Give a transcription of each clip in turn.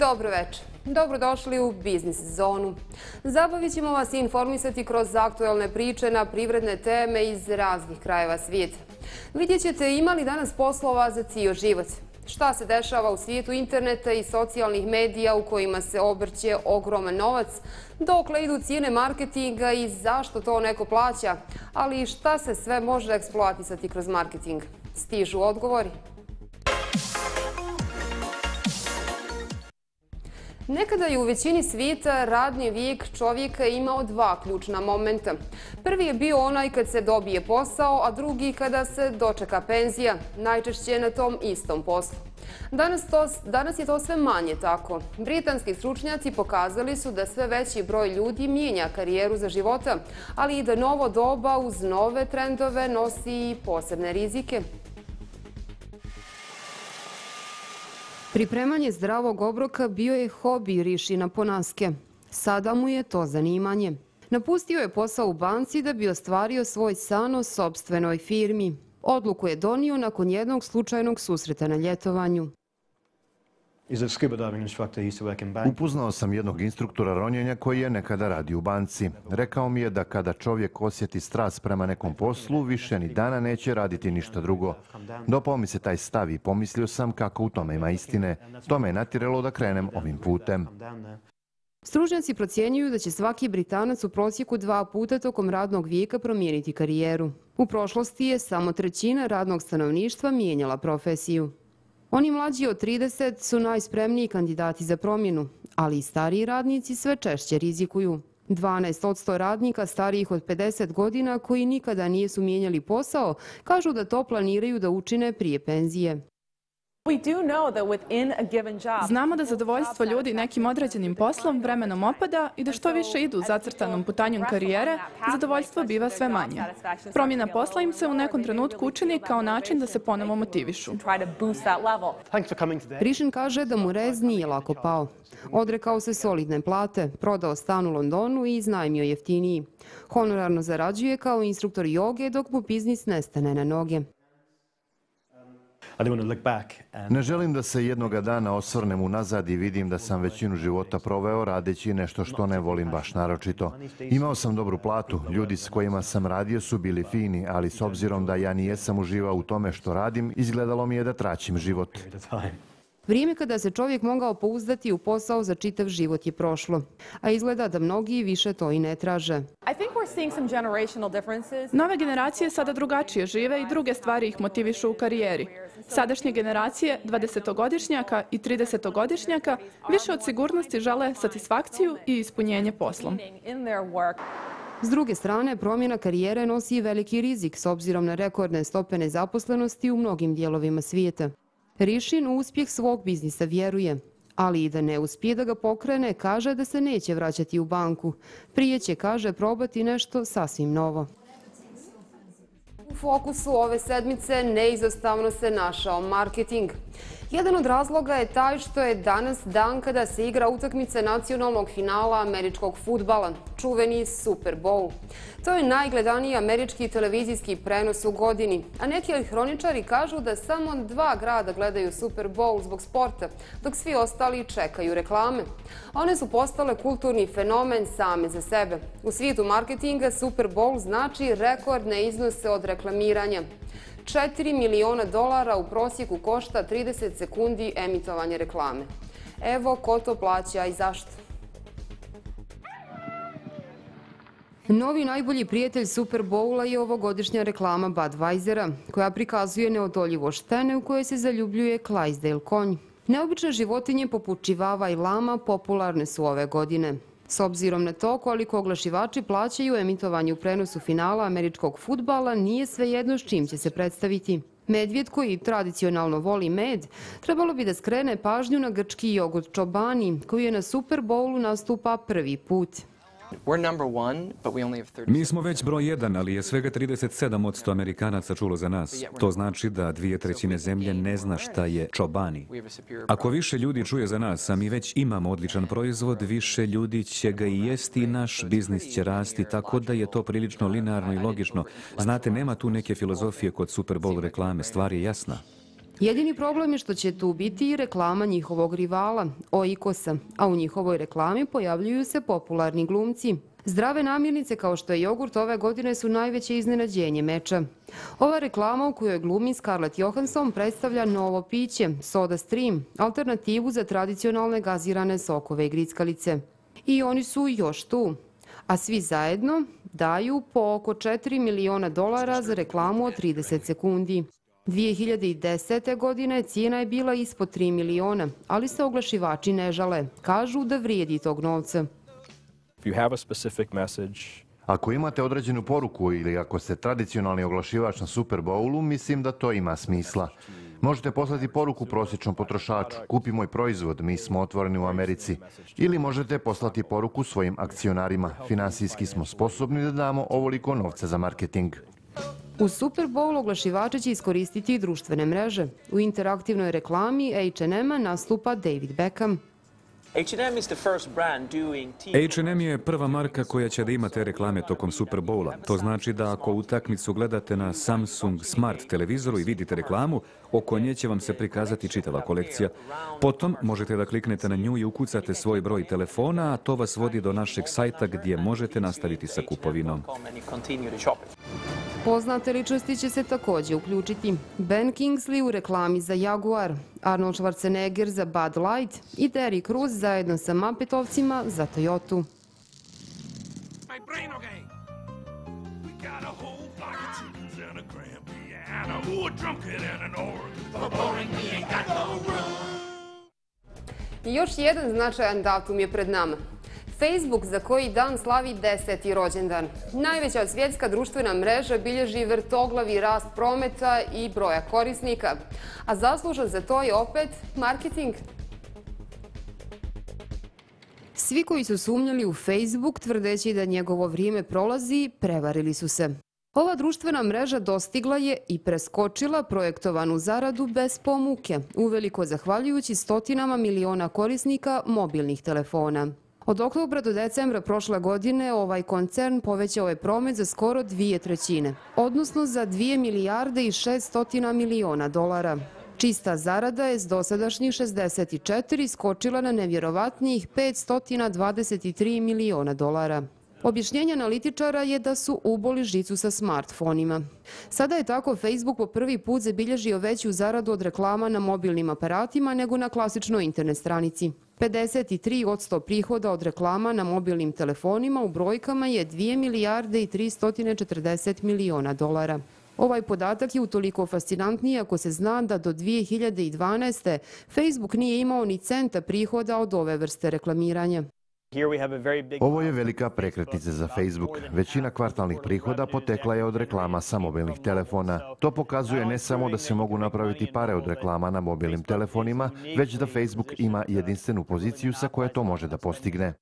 Dobro večer. Dobrodošli u biznis zonu. Zabavit ćemo vas informisati kroz aktuelne priče na privredne teme iz raznih krajeva svijeta. Vidjet ćete imali danas poslova za cijel život. Šta se dešava u svijetu interneta i socijalnih medija u kojima se obrće ogroman novac, dokle idu cijene marketinga i zašto to neko plaća, ali šta se sve može eksploatisati kroz marketing. Stižu odgovori. Nekada je u većini svita radni vijek čovjeka imao dva ključna momenta. Prvi je bio onaj kad se dobije posao, a drugi kada se dočeka penzija, najčešće na tom istom poslu. Danas je to sve manje tako. Britanski stručnjaci pokazali su da sve veći broj ljudi mijenja karijeru za života, ali i da novo doba uz nove trendove nosi posebne rizike. Pripremanje zdravog obroka bio je hobi Rišina Ponaske. Sada mu je to zanimanje. Napustio je posao u banci da bi ostvario svoj san o sobstvenoj firmi. Odluku je donio nakon jednog slučajnog susreta na ljetovanju. Upoznao sam jednog instruktora ronjenja koji je nekada radio u banci. Rekao mi je da kada čovjek osjeti stras prema nekom poslu, više ni dana neće raditi ništa drugo. Dopao mi se taj stav i pomislio sam kako u tome ima istine. To me je natirelo da krenem ovim putem. Stružnjaci procjenjuju da će svaki Britanac u prosjeku dva puta tokom radnog vijeka promijeniti karijeru. U prošlosti je samo trećina radnog stanovništva mijenjala profesiju. Oni mlađi od 30 su najspremniji kandidati za promjenu, ali i stariji radnici sve češće rizikuju. 12 od 100 radnika starijih od 50 godina koji nikada nije su mijenjali posao, kažu da to planiraju da učine prije penzije. Znamo da zadovoljstvo ljudi nekim određenim poslom vremenom opada i da što više idu zacrtanom putanjom karijere, zadovoljstvo biva sve manje. Promjena posla im se u nekom trenutku učini kao način da se ponovo motivišu. Rišin kaže da mu rez nije lako pao. Odrekao se solidne plate, prodao stan u Londonu i iznajmio jeftiniji. Honorarno zarađuje kao instruktor joge dok mu biznis nestane na noge. Ne želim da se jednog dana osvrnem unazad i vidim da sam većinu života proveo radeći nešto što ne volim baš naročito. Imao sam dobru platu, ljudi s kojima sam radio su bili fini, ali s obzirom da ja nijesam uživao u tome što radim, izgledalo mi je da traćim život. Vrijeme kada se čovjek mogao pouzdati u posao za čitav život je prošlo, a izgleda da mnogi više to i ne traže. Nove generacije sada drugačije žive i druge stvari ih motivišu u karijeri. Sadašnje generacije, 20-godišnjaka i 30-godišnjaka, više od sigurnosti žele satisfakciju i ispunjenje poslom. S druge strane, promjena karijere nosi veliki rizik s obzirom na rekordne stope zaposlenosti u mnogim dijelovima svijeta. Rišin u uspjeh svog biznisa vjeruje, ali i da ne uspije da ga pokrene, kaže da se neće vraćati u banku. Prije će, kaže, probati nešto sasvim novo. U fokusu ove sedmice neizostavno se našao marketing. Marketing. Jedan od razloga je taj što je danas dan kada se igra utakmice nacionalnog finala američkog futbala, čuveni Super Bowl. To je najgledaniji američki televizijski prenos u godini, a neki hroničari kažu da samo dva grada gledaju Super Bowl zbog sporta, dok svi ostali čekaju reklame. One su postale kulturni fenomen same za sebe. U svijetu marketinga Super Bowl znači rekordne iznose od reklamiranja. 4 miliona dolara u prosjeku košta 30 sekundi emitovanje reklame. Evo ko to plaća i zašto. Novi najbolji prijatelj Super Bowla je ovogodišnja reklama Budweisera, koja prikazuje neodoljivo štene u koje se zaljubljuje Clydesdale konj. Neobične životinje poput čivava i lama popularne su ove godine. S obzirom na to koliko oglašivači plaćaju emitovanje u prenosu finala američkog futbala, nije sve jedno s čim će se predstaviti. Medvjed koji tradicionalno voli med, trebalo bi da skrene pažnju na grčki jogurt Čobani, koji je na Super Bowlu nastupa prvi put. Mi smo već broj jedan, ali je svega 37 od 100 Amerikanaca čulo za nas. To znači da dvije trećine zemlje ne zna šta je čobani. Ako više ljudi čuje za nas, a mi već imamo odličan proizvod, više ljudi će ga i jesti i naš biznis će rasti, tako da je to prilično linearno i logično. Znate, nema tu neke filozofije kod Super Bowl reklame, stvar je jasna. Jedini problem je što će tu biti i reklama njihovog rivala, Oikosa, a u njihovoj reklami pojavljuju se popularni glumci. Zdrave namirnice kao što je jogurt ove godine su najveće iznenađenje meča. Ova reklama u kojoj glumi Scarlett Johansson predstavlja novo piće, Soda Stream, alternativu za tradicionalne gazirane sokove i grickalice. I oni su još tu. A svi zajedno daju po oko 4 miliona dolara za reklamu od 30 sekundi. 2010. godine cijena je bila ispod 3 miliona, ali se oglašivači ne žale. Kažu da vrijedi tog novca. Ako imate određenu poruku ili ako ste tradicionalni oglašivač na Super Bowlu, mislim da to ima smisla. Možete poslati poruku prosječnom potrošaču, kupi moj proizvod, mi smo otvoreni u Americi. Ili možete poslati poruku svojim akcionarima, finansijski smo sposobni da damo ovoliko novca za marketing. U Super Bowl oglašivače će iskoristiti i društvene mreže. U interaktivnoj reklami H&M-a nastupa David Beckham. H&M je prva marka koja će da imate reklame tokom Super Bowla. To znači da ako utakmicu gledate na Samsung Smart televizoru i vidite reklamu, oko nje će vam se prikazati čitava kolekcija. Potom možete da kliknete na nju i ukucate svoj broj telefona, a to vas vodi do našeg sajta gdje možete nastaviti sa kupovinom. Poznate ličnosti će se također uključiti. Ben Kingsley u reklami za Jaguar, Arnold Schwarzenegger za Bud Light i Terry Cruz zajedno sa Muppetovcima za Toyotu. I još jedan značajan datum je pred nama. Facebook za koji dan slavi deseti rođendan. Najveća svjetska društvena mreža bilježi vrtoglavi rast prometa i broja korisnika. A zaslužan za to je opet marketing. Svi koji su sumnjali u Facebook tvrdeći da njegovo vrijeme prolazi, prevarili su se. Ova društvena mreža dostigla je i preskočila projektovanu zaradu bez pomuke, uveliko zahvaljujući stotinama miliona korisnika mobilnih telefona. Od oktobra do decembra prošle godine ovaj koncern povećao je promet za skoro dvije trećine, odnosno za 2 milijarde i 600 miliona dolara. Čista zarada je s dosadašnjih 64 skočila na nevjerovatnijih 523 miliona dolara. Objašnjenje analitičara je da su uboli žicu sa smartfonima. Sada je tako Facebook po prvi put zabilježio veću zaradu od reklama na mobilnim aparatima nego na klasičnoj internet stranici. 53 od 100 prihoda od reklama na mobilnim telefonima u brojkama je 2 milijarde i 340 miliona dolara. Ovaj podatak je utoliko fascinantniji ako se zna da do 2012. Facebook nije imao ni centa prihoda od ove vrste reklamiranja. Ovo je velika prekretnica za Facebook. Većina kvartalnih prihoda potekla je od reklama sa mobilnih telefona. To pokazuje ne samo da se mogu napraviti pare od reklama na mobilnim telefonima, već da Facebook ima jedinstvenu poziciju sa koje to može da postigne.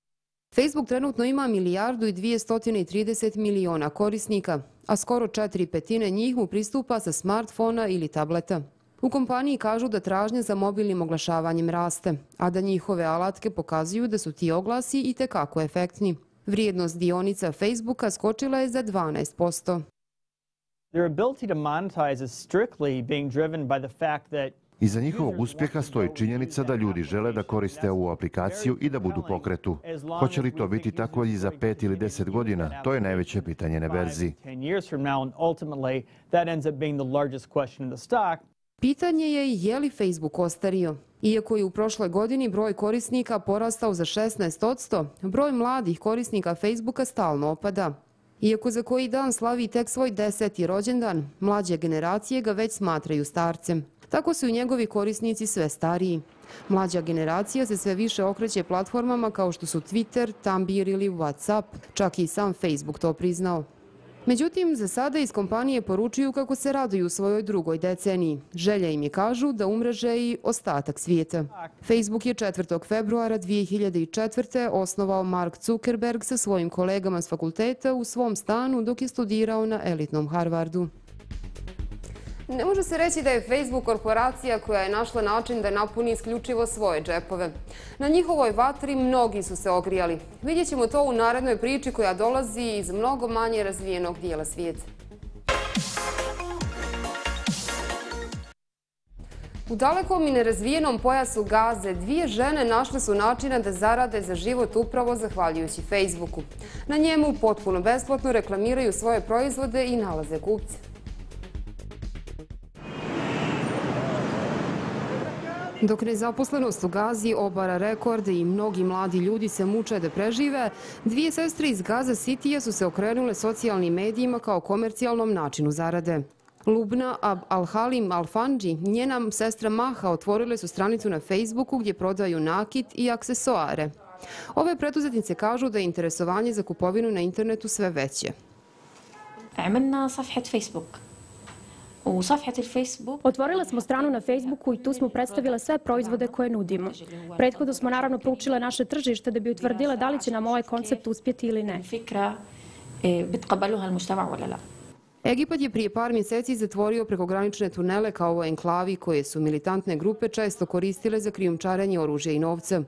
Facebook trenutno ima milijardu i 230 miliona korisnika, a skoro četiri petine njih mu pristupa sa smartfona ili tableta. U kompaniji kažu da tražnje za mobilnim oglašavanjem raste, a da njihove alatke pokazuju da su ti oglasi i tekako efektni. Vrijednost dionica Facebooka skočila je za 12%. Iza njihovog uspjeha stoji činjenica da ljudi žele da koriste ovu aplikaciju i da budu pokretu. Hoće li to biti tako i za pet ili deset godina? To je najveće pitanje na verzi. Pitanje je je li Facebook ostario? Iako je u prošloj godini broj korisnika porastao za 16%, broj mladih korisnika Facebooka stalno opada. Iako za koji dan slavi tek svoj deseti rođendan, mlađe generacije ga već smatraju starcem. Tako su i njegovi korisnici sve stariji. Mlađa generacija se sve više okreće platformama kao što su Twitter, Tumblr ili Whatsapp. Čak i sam Facebook to priznao. Međutim, za sada iz kompanije poručuju kako se raduju u svojoj drugoj deceniji. Želja im je kažu da umreže i ostatak svijeta. Facebook je 4. februara 2004. osnovao Mark Zuckerberg sa svojim kolegama s fakulteta u svom stanu dok je studirao na elitnom Harvardu. Ne može se reći da je Facebook korporacija koja je našla način da napuni isključivo svoje džepove. Na njihovoj vatri mnogi su se ogrijali. Vidjet ćemo to u narednoj priči koja dolazi iz mnogo manje razvijenog dijela svijeta. U dalekom i nerazvijenom pojasu gaze dvije žene našle su načina da zarade za život upravo zahvaljujući Facebooku. Na njemu potpuno besplatno reklamiraju svoje proizvode i nalaze kupce. Dok nezaposlenost u Gazi obara rekorde i mnogi mladi ljudi se muče da prežive, dvije sestre iz Gaza City-a su se okrenule socijalnim medijima kao komercijalnom načinu zarade. Lubna Ab Al-Halim Al-Fanđi, njena sestra Maha, otvorile su stranicu na Facebooku gdje prodaju nakit i aksesoare. Ove preduzetnice kažu da je interesovanje za kupovinu na internetu sve veće. Imena safhet Facebooku. Otvorila smo stranu na Facebooku i tu smo predstavila sve proizvode koje nudimo. Prethodno smo naravno proučile naše tržište da bi utvrdila da li će nam ovaj koncept uspjeti ili ne. Fikra e, bitqabaluha al-mujtama'a wala la. Egipat je prije par mjeseci zatvorio prekogranične tunele kao ovo enklavi koje su militantne grupe često koristile za krijumčarenje oružja i novca.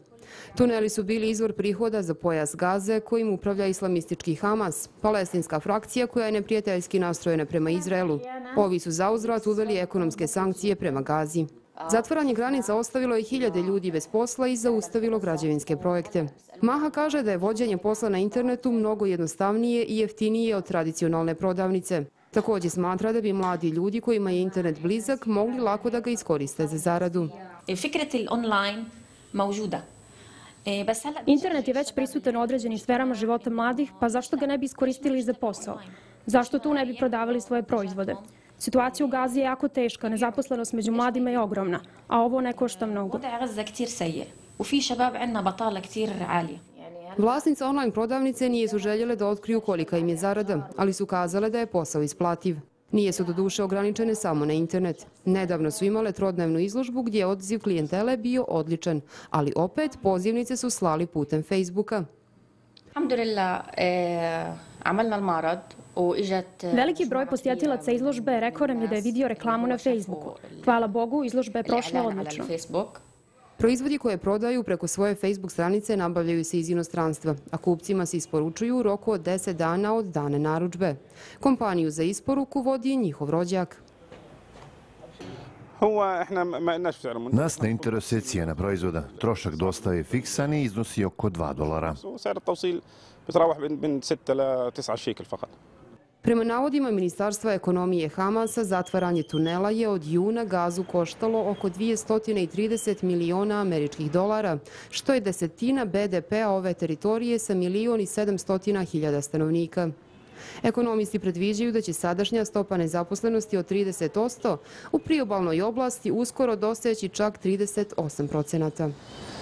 Tuneli su bili izvor prihoda za pojas Gaze kojim upravlja islamistički Hamas, palestinska frakcija koja je neprijateljski nastrojena prema Izraelu. Ovi su za uzrat uveli ekonomske sankcije prema Gazi. Zatvoranje granica ostavilo je hiljade ljudi bez posla i zaustavilo građevinske projekte. Maha kaže da je vođenje posla na internetu mnogo jednostavnije i jeftinije od tradicionalne prodavnice. Također smatra da bi mladi ljudi kojima je internet blizak mogli lako da ga iskoriste za zaradu. E, online e, Internet je već prisutan u određenim sferama života mladih, pa zašto ga ne bi iskoristili za posao? Zašto tu ne bi prodavali svoje proizvode? Situacija u Gazi je jako teška, nezaposlenost među mladima je ogromna, a ovo ne košta mnogo. Vlasnica online prodavnice nije su željele da otkriju kolika im je zarada, ali su kazale da je posao isplativ. Nije su do duše ograničene samo na internet. Nedavno su imale trodnevnu izložbu gdje je odziv klijentele bio odličan, ali opet pozivnice su slali putem Facebooka. E, e, Veliki broj posjetilaca izložbe rekao nam je da je vidio reklamu na Facebooku. Hvala Bogu, izložba je prošla odlično. Proizvodi koje prodaju preko svoje Facebook stranice nabavljaju se iz inostranstva, a kupcima se isporučuju u roku od 10 dana od dane naručbe. Kompaniju za isporuku vodi njihov rođak. Nas ne interese cijena proizvoda. Trošak dostave je fiksan i iznosi oko 2 dolara. Prema navodima Ministarstva ekonomije Hamasa, zatvaranje tunela je od juna gazu koštalo oko 230 miliona američkih dolara, što je desetina BDP-a ove teritorije sa milioni 700 hiljada stanovnika. Ekonomisti predviđaju da će sadašnja stopa nezaposlenosti od 30% u priobalnoj oblasti uskoro doseći čak 38%.